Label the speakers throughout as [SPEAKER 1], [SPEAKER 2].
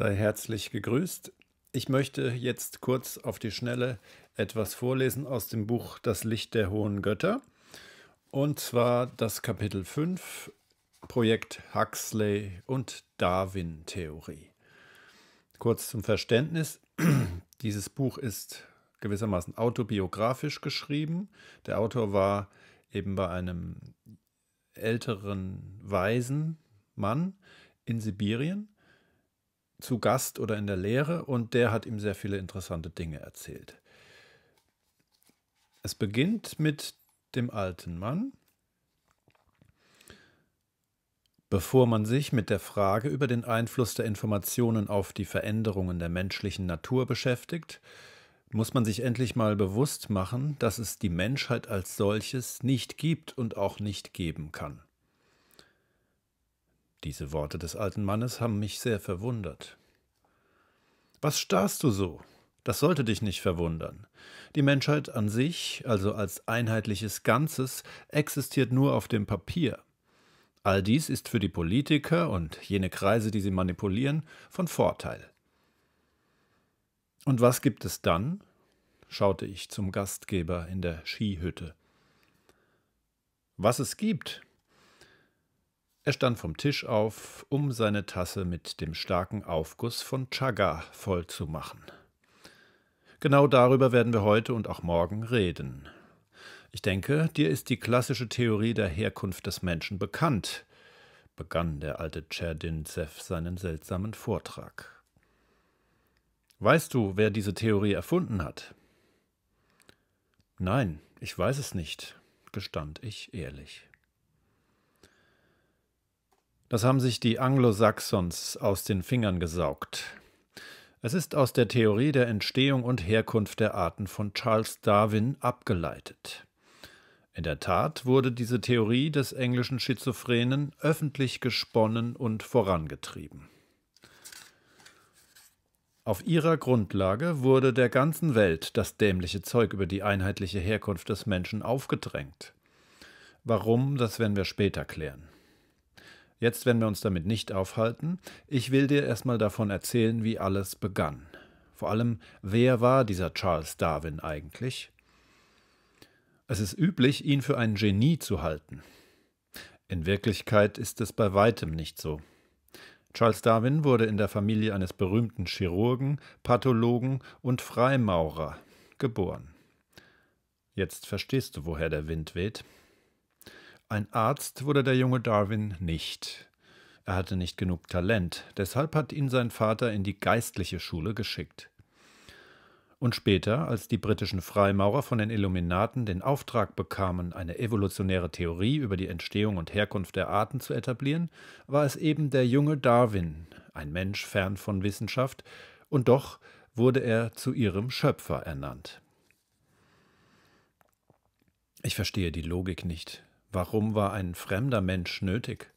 [SPEAKER 1] Sei herzlich gegrüßt. Ich möchte jetzt kurz auf die Schnelle etwas vorlesen aus dem Buch Das Licht der hohen Götter. Und zwar das Kapitel 5, Projekt Huxley und Darwin-Theorie. Kurz zum Verständnis. Dieses Buch ist gewissermaßen autobiografisch geschrieben. Der Autor war eben bei einem älteren weisen Mann in Sibirien zu Gast oder in der Lehre und der hat ihm sehr viele interessante Dinge erzählt. Es beginnt mit dem alten Mann. Bevor man sich mit der Frage über den Einfluss der Informationen auf die Veränderungen der menschlichen Natur beschäftigt, muss man sich endlich mal bewusst machen, dass es die Menschheit als solches nicht gibt und auch nicht geben kann. Diese Worte des alten Mannes haben mich sehr verwundert. Was starrst du so? Das sollte dich nicht verwundern. Die Menschheit an sich, also als einheitliches Ganzes, existiert nur auf dem Papier. All dies ist für die Politiker und jene Kreise, die sie manipulieren, von Vorteil. Und was gibt es dann? schaute ich zum Gastgeber in der Skihütte. Was es gibt, er stand vom Tisch auf, um seine Tasse mit dem starken Aufguss von Chaga vollzumachen. Genau darüber werden wir heute und auch morgen reden. Ich denke, dir ist die klassische Theorie der Herkunft des Menschen bekannt, begann der alte Tscherdinzew seinen seltsamen Vortrag. Weißt du, wer diese Theorie erfunden hat? Nein, ich weiß es nicht, gestand ich ehrlich. Das haben sich die Anglo-Saxons aus den Fingern gesaugt. Es ist aus der Theorie der Entstehung und Herkunft der Arten von Charles Darwin abgeleitet. In der Tat wurde diese Theorie des englischen Schizophrenen öffentlich gesponnen und vorangetrieben. Auf ihrer Grundlage wurde der ganzen Welt das dämliche Zeug über die einheitliche Herkunft des Menschen aufgedrängt. Warum, das werden wir später klären. Jetzt werden wir uns damit nicht aufhalten. Ich will dir erstmal davon erzählen, wie alles begann. Vor allem, wer war dieser Charles Darwin eigentlich? Es ist üblich, ihn für einen Genie zu halten. In Wirklichkeit ist es bei weitem nicht so. Charles Darwin wurde in der Familie eines berühmten Chirurgen, Pathologen und Freimaurer geboren. Jetzt verstehst du, woher der Wind weht. Ein Arzt wurde der junge Darwin nicht. Er hatte nicht genug Talent, deshalb hat ihn sein Vater in die geistliche Schule geschickt. Und später, als die britischen Freimaurer von den Illuminaten den Auftrag bekamen, eine evolutionäre Theorie über die Entstehung und Herkunft der Arten zu etablieren, war es eben der junge Darwin, ein Mensch fern von Wissenschaft, und doch wurde er zu ihrem Schöpfer ernannt. Ich verstehe die Logik nicht, Warum war ein fremder Mensch nötig?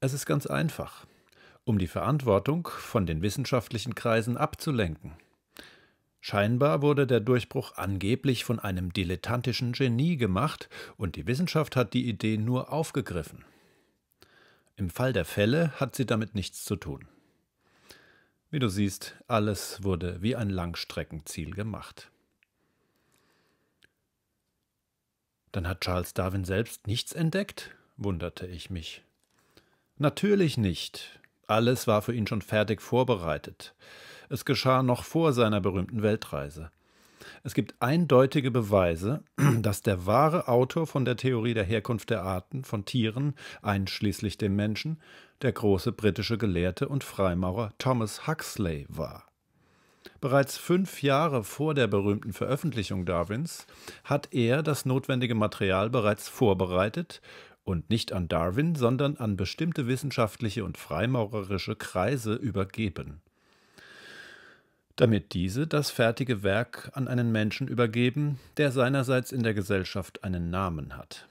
[SPEAKER 1] Es ist ganz einfach, um die Verantwortung von den wissenschaftlichen Kreisen abzulenken. Scheinbar wurde der Durchbruch angeblich von einem dilettantischen Genie gemacht und die Wissenschaft hat die Idee nur aufgegriffen. Im Fall der Fälle hat sie damit nichts zu tun. Wie du siehst, alles wurde wie ein Langstreckenziel gemacht. Dann hat Charles Darwin selbst nichts entdeckt? wunderte ich mich. Natürlich nicht. Alles war für ihn schon fertig vorbereitet. Es geschah noch vor seiner berühmten Weltreise. Es gibt eindeutige Beweise, dass der wahre Autor von der Theorie der Herkunft der Arten von Tieren, einschließlich dem Menschen, der große britische Gelehrte und Freimaurer Thomas Huxley war. Bereits fünf Jahre vor der berühmten Veröffentlichung Darwins hat er das notwendige Material bereits vorbereitet und nicht an Darwin, sondern an bestimmte wissenschaftliche und freimaurerische Kreise übergeben. Damit diese das fertige Werk an einen Menschen übergeben, der seinerseits in der Gesellschaft einen Namen hat.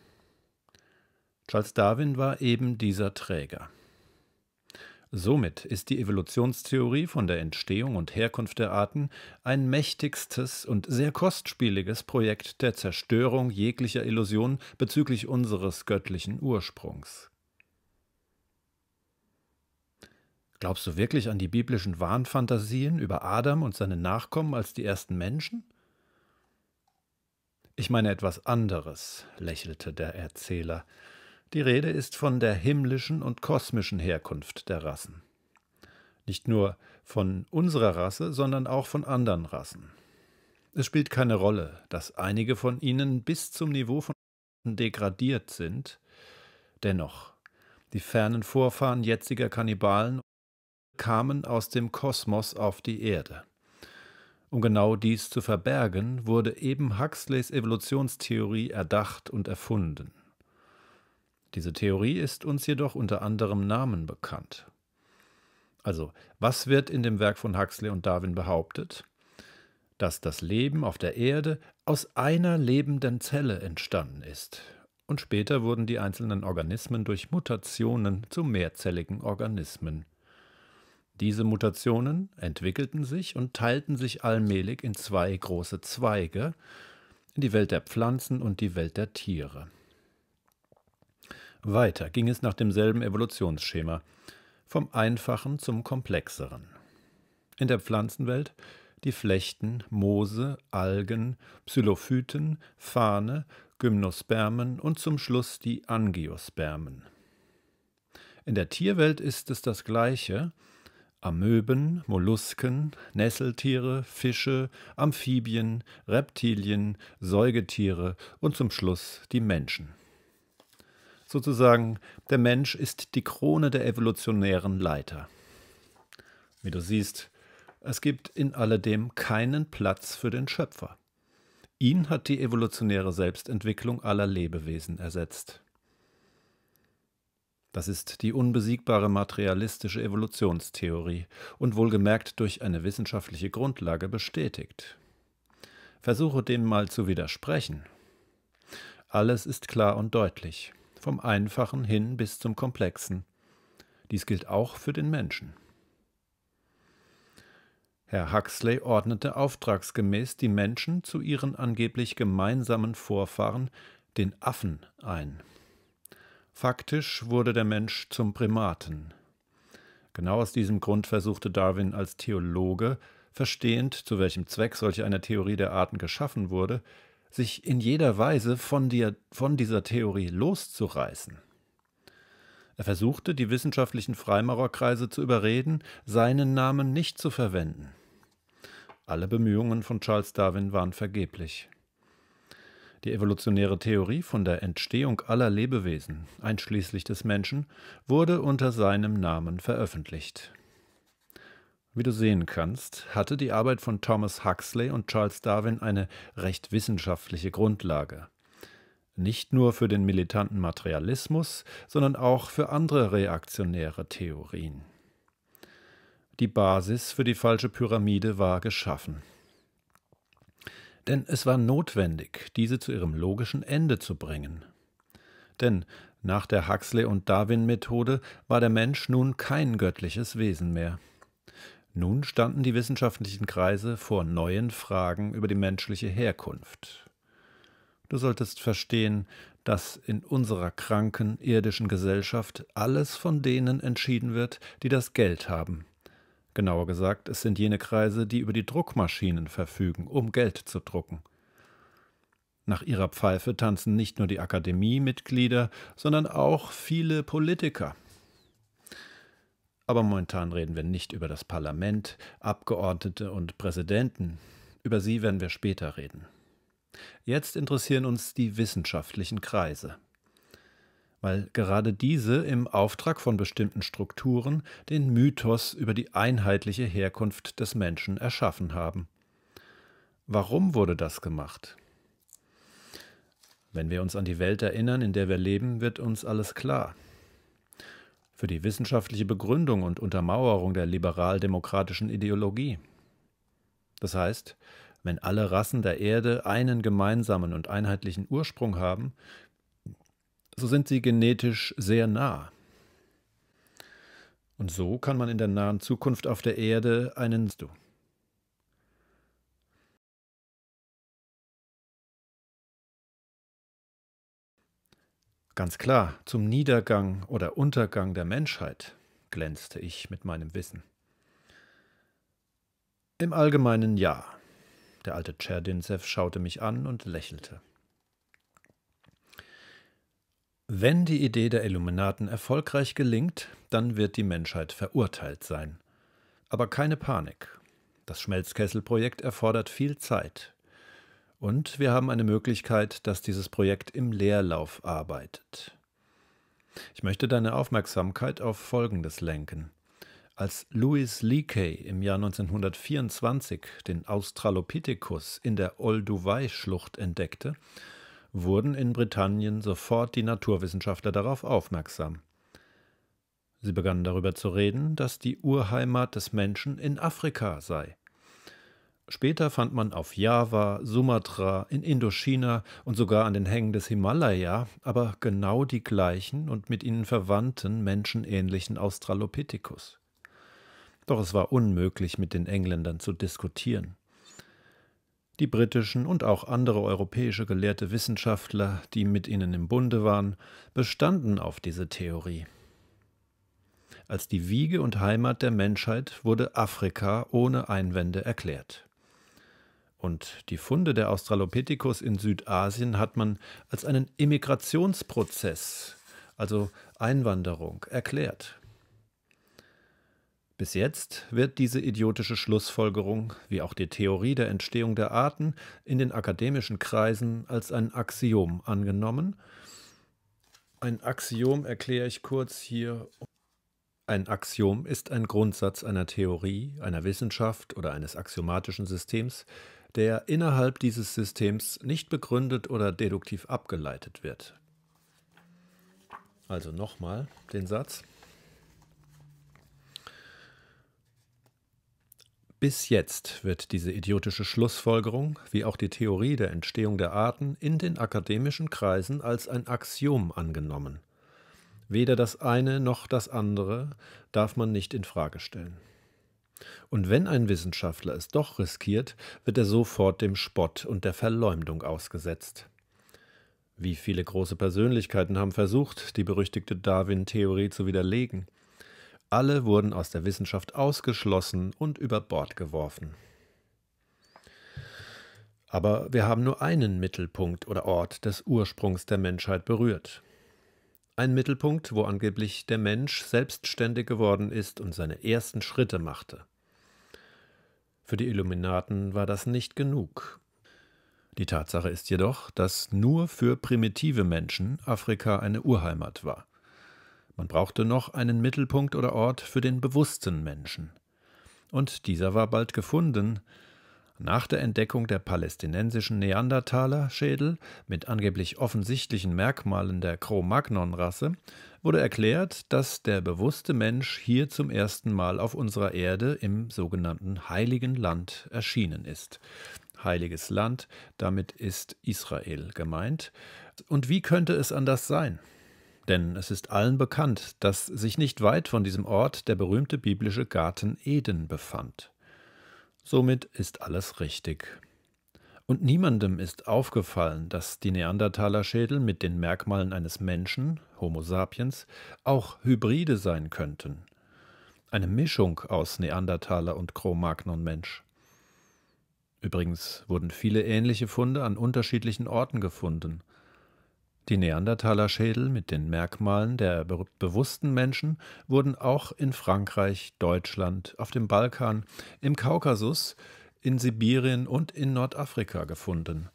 [SPEAKER 1] Charles Darwin war eben dieser Träger. Somit ist die Evolutionstheorie von der Entstehung und Herkunft der Arten ein mächtigstes und sehr kostspieliges Projekt der Zerstörung jeglicher Illusionen bezüglich unseres göttlichen Ursprungs. Glaubst du wirklich an die biblischen Wahnfantasien über Adam und seine Nachkommen als die ersten Menschen? Ich meine etwas anderes, lächelte der Erzähler. Die Rede ist von der himmlischen und kosmischen Herkunft der Rassen. Nicht nur von unserer Rasse, sondern auch von anderen Rassen. Es spielt keine Rolle, dass einige von ihnen bis zum Niveau von degradiert sind. Dennoch, die fernen Vorfahren jetziger Kannibalen kamen aus dem Kosmos auf die Erde. Um genau dies zu verbergen, wurde eben Huxleys Evolutionstheorie erdacht und erfunden. Diese Theorie ist uns jedoch unter anderem Namen bekannt. Also, was wird in dem Werk von Huxley und Darwin behauptet? Dass das Leben auf der Erde aus einer lebenden Zelle entstanden ist. Und später wurden die einzelnen Organismen durch Mutationen zu mehrzelligen Organismen. Diese Mutationen entwickelten sich und teilten sich allmählich in zwei große Zweige, in die Welt der Pflanzen und die Welt der Tiere. Weiter ging es nach demselben Evolutionsschema, vom Einfachen zum Komplexeren. In der Pflanzenwelt die Flechten, Moose, Algen, Psilophyten, Fahne, Gymnospermen und zum Schluss die Angiospermen. In der Tierwelt ist es das gleiche, Amöben, Mollusken, Nesseltiere, Fische, Amphibien, Reptilien, Säugetiere und zum Schluss die Menschen sozusagen, der Mensch ist die Krone der evolutionären Leiter. Wie du siehst, es gibt in alledem keinen Platz für den Schöpfer. Ihn hat die evolutionäre Selbstentwicklung aller Lebewesen ersetzt. Das ist die unbesiegbare materialistische Evolutionstheorie und wohlgemerkt durch eine wissenschaftliche Grundlage bestätigt. Versuche dem mal zu widersprechen. Alles ist klar und deutlich vom Einfachen hin bis zum Komplexen. Dies gilt auch für den Menschen. Herr Huxley ordnete auftragsgemäß die Menschen zu ihren angeblich gemeinsamen Vorfahren, den Affen, ein. Faktisch wurde der Mensch zum Primaten. Genau aus diesem Grund versuchte Darwin als Theologe, verstehend, zu welchem Zweck solch eine Theorie der Arten geschaffen wurde, sich in jeder Weise von, dir, von dieser Theorie loszureißen. Er versuchte, die wissenschaftlichen Freimaurerkreise zu überreden, seinen Namen nicht zu verwenden. Alle Bemühungen von Charles Darwin waren vergeblich. Die evolutionäre Theorie von der Entstehung aller Lebewesen, einschließlich des Menschen, wurde unter seinem Namen veröffentlicht. Wie du sehen kannst, hatte die Arbeit von Thomas Huxley und Charles Darwin eine recht wissenschaftliche Grundlage. Nicht nur für den militanten Materialismus, sondern auch für andere reaktionäre Theorien. Die Basis für die falsche Pyramide war geschaffen. Denn es war notwendig, diese zu ihrem logischen Ende zu bringen. Denn nach der Huxley- und Darwin-Methode war der Mensch nun kein göttliches Wesen mehr. Nun standen die wissenschaftlichen Kreise vor neuen Fragen über die menschliche Herkunft. Du solltest verstehen, dass in unserer kranken irdischen Gesellschaft alles von denen entschieden wird, die das Geld haben. Genauer gesagt, es sind jene Kreise, die über die Druckmaschinen verfügen, um Geld zu drucken. Nach ihrer Pfeife tanzen nicht nur die Akademiemitglieder, sondern auch viele Politiker, aber momentan reden wir nicht über das Parlament, Abgeordnete und Präsidenten. Über sie werden wir später reden. Jetzt interessieren uns die wissenschaftlichen Kreise, weil gerade diese im Auftrag von bestimmten Strukturen den Mythos über die einheitliche Herkunft des Menschen erschaffen haben. Warum wurde das gemacht? Wenn wir uns an die Welt erinnern, in der wir leben, wird uns alles klar für die wissenschaftliche Begründung und Untermauerung der liberaldemokratischen Ideologie. Das heißt, wenn alle Rassen der Erde einen gemeinsamen und einheitlichen Ursprung haben, so sind sie genetisch sehr nah. Und so kann man in der nahen Zukunft auf der Erde einen Ganz klar, zum Niedergang oder Untergang der Menschheit glänzte ich mit meinem Wissen. Im Allgemeinen ja. Der alte Tscherdinsev schaute mich an und lächelte. Wenn die Idee der Illuminaten erfolgreich gelingt, dann wird die Menschheit verurteilt sein. Aber keine Panik. Das Schmelzkesselprojekt erfordert viel Zeit, und wir haben eine Möglichkeit, dass dieses Projekt im Leerlauf arbeitet. Ich möchte deine Aufmerksamkeit auf Folgendes lenken. Als Louis Leakey im Jahr 1924 den Australopithecus in der Olduvai-Schlucht entdeckte, wurden in Britannien sofort die Naturwissenschaftler darauf aufmerksam. Sie begannen darüber zu reden, dass die Urheimat des Menschen in Afrika sei. Später fand man auf Java, Sumatra, in Indochina und sogar an den Hängen des Himalaya aber genau die gleichen und mit ihnen verwandten menschenähnlichen Australopithecus. Doch es war unmöglich, mit den Engländern zu diskutieren. Die britischen und auch andere europäische gelehrte Wissenschaftler, die mit ihnen im Bunde waren, bestanden auf diese Theorie. Als die Wiege und Heimat der Menschheit wurde Afrika ohne Einwände erklärt. Und die Funde der Australopithecus in Südasien hat man als einen Immigrationsprozess, also Einwanderung, erklärt. Bis jetzt wird diese idiotische Schlussfolgerung, wie auch die Theorie der Entstehung der Arten, in den akademischen Kreisen als ein Axiom angenommen. Ein Axiom erkläre ich kurz hier. Ein Axiom ist ein Grundsatz einer Theorie, einer Wissenschaft oder eines axiomatischen Systems, der innerhalb dieses Systems nicht begründet oder deduktiv abgeleitet wird. Also nochmal den Satz. Bis jetzt wird diese idiotische Schlussfolgerung, wie auch die Theorie der Entstehung der Arten, in den akademischen Kreisen als ein Axiom angenommen. Weder das eine noch das andere darf man nicht in Frage stellen. Und wenn ein Wissenschaftler es doch riskiert, wird er sofort dem Spott und der Verleumdung ausgesetzt. Wie viele große Persönlichkeiten haben versucht, die berüchtigte Darwin-Theorie zu widerlegen? Alle wurden aus der Wissenschaft ausgeschlossen und über Bord geworfen. Aber wir haben nur einen Mittelpunkt oder Ort des Ursprungs der Menschheit berührt. Ein Mittelpunkt, wo angeblich der Mensch selbstständig geworden ist und seine ersten Schritte machte. Für die Illuminaten war das nicht genug. Die Tatsache ist jedoch, dass nur für primitive Menschen Afrika eine Urheimat war. Man brauchte noch einen Mittelpunkt oder Ort für den bewussten Menschen. Und dieser war bald gefunden, nach der Entdeckung der palästinensischen Neandertaler-Schädel mit angeblich offensichtlichen Merkmalen der Cro-Magnon-Rasse wurde erklärt, dass der bewusste Mensch hier zum ersten Mal auf unserer Erde im sogenannten Heiligen Land erschienen ist. Heiliges Land, damit ist Israel gemeint. Und wie könnte es anders sein? Denn es ist allen bekannt, dass sich nicht weit von diesem Ort der berühmte biblische Garten Eden befand. Somit ist alles richtig. Und niemandem ist aufgefallen, dass die Neandertalerschädel mit den Merkmalen eines Menschen, Homo sapiens, auch Hybride sein könnten. Eine Mischung aus Neandertaler und Cro-Magnon-Mensch. Übrigens wurden viele ähnliche Funde an unterschiedlichen Orten gefunden. Die Neandertalerschädel mit den Merkmalen der bewussten Menschen wurden auch in Frankreich, Deutschland, auf dem Balkan, im Kaukasus, in Sibirien und in Nordafrika gefunden.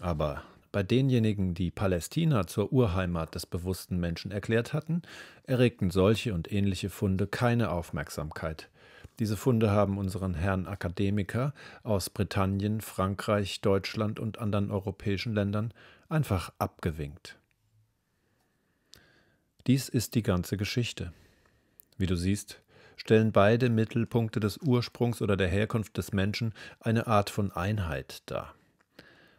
[SPEAKER 1] Aber bei denjenigen, die Palästina zur Urheimat des bewussten Menschen erklärt hatten, erregten solche und ähnliche Funde keine Aufmerksamkeit. Diese Funde haben unseren Herrn Akademiker aus Britannien, Frankreich, Deutschland und anderen europäischen Ländern einfach abgewinkt. Dies ist die ganze Geschichte. Wie du siehst, stellen beide Mittelpunkte des Ursprungs oder der Herkunft des Menschen eine Art von Einheit dar.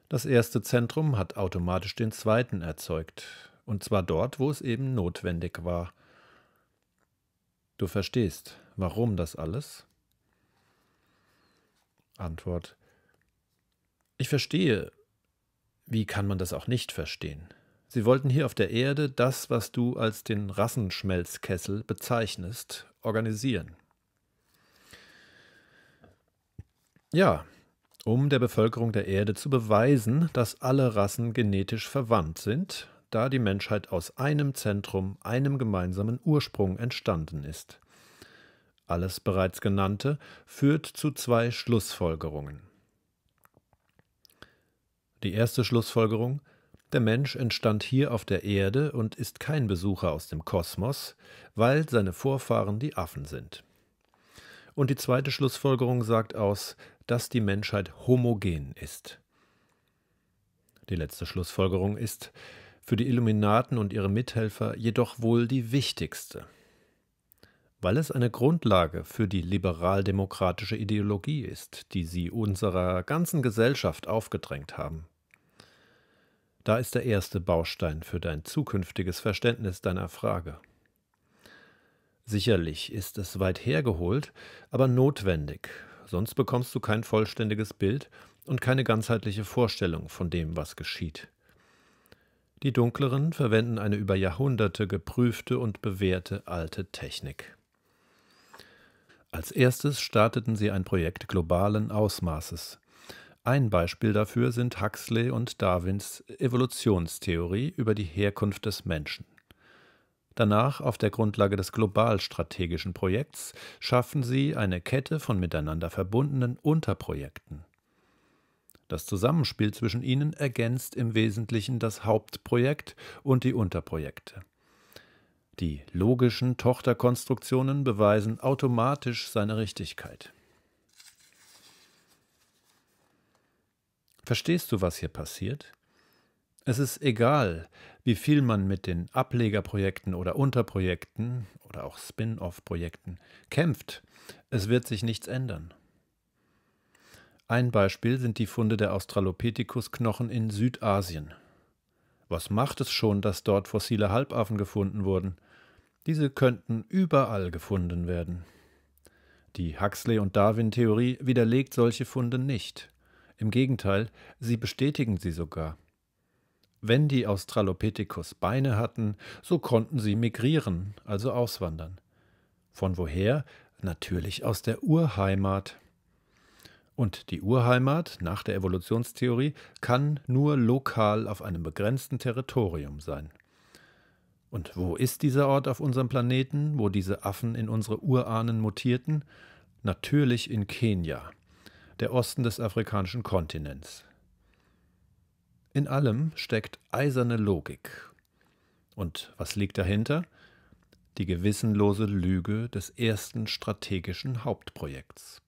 [SPEAKER 1] Das erste Zentrum hat automatisch den zweiten erzeugt, und zwar dort, wo es eben notwendig war – Du verstehst, warum das alles? Antwort. Ich verstehe. Wie kann man das auch nicht verstehen? Sie wollten hier auf der Erde das, was du als den Rassenschmelzkessel bezeichnest, organisieren. Ja, um der Bevölkerung der Erde zu beweisen, dass alle Rassen genetisch verwandt sind da die Menschheit aus einem Zentrum, einem gemeinsamen Ursprung entstanden ist. Alles bereits Genannte führt zu zwei Schlussfolgerungen. Die erste Schlussfolgerung der Mensch entstand hier auf der Erde und ist kein Besucher aus dem Kosmos, weil seine Vorfahren die Affen sind. Und die zweite Schlussfolgerung sagt aus, dass die Menschheit homogen ist. Die letzte Schlussfolgerung ist, für die Illuminaten und ihre Mithelfer jedoch wohl die wichtigste, weil es eine Grundlage für die liberaldemokratische Ideologie ist, die sie unserer ganzen Gesellschaft aufgedrängt haben. Da ist der erste Baustein für dein zukünftiges Verständnis deiner Frage. Sicherlich ist es weit hergeholt, aber notwendig, sonst bekommst du kein vollständiges Bild und keine ganzheitliche Vorstellung von dem, was geschieht. Die dunkleren verwenden eine über Jahrhunderte geprüfte und bewährte alte Technik. Als erstes starteten sie ein Projekt globalen Ausmaßes. Ein Beispiel dafür sind Huxley und Darwins Evolutionstheorie über die Herkunft des Menschen. Danach, auf der Grundlage des globalstrategischen Projekts, schaffen sie eine Kette von miteinander verbundenen Unterprojekten. Das Zusammenspiel zwischen ihnen ergänzt im Wesentlichen das Hauptprojekt und die Unterprojekte. Die logischen Tochterkonstruktionen beweisen automatisch seine Richtigkeit. Verstehst du, was hier passiert? Es ist egal, wie viel man mit den Ablegerprojekten oder Unterprojekten oder auch Spin-off-Projekten kämpft, es wird sich nichts ändern. Ein Beispiel sind die Funde der Australopithecus-Knochen in Südasien. Was macht es schon, dass dort fossile Halbaffen gefunden wurden? Diese könnten überall gefunden werden. Die Huxley- und Darwin-Theorie widerlegt solche Funde nicht. Im Gegenteil, sie bestätigen sie sogar. Wenn die Australopithecus Beine hatten, so konnten sie migrieren, also auswandern. Von woher? Natürlich aus der Urheimat. Und die Urheimat nach der Evolutionstheorie kann nur lokal auf einem begrenzten Territorium sein. Und wo ist dieser Ort auf unserem Planeten, wo diese Affen in unsere Urahnen mutierten? Natürlich in Kenia, der Osten des afrikanischen Kontinents. In allem steckt eiserne Logik. Und was liegt dahinter? Die gewissenlose Lüge des ersten strategischen Hauptprojekts.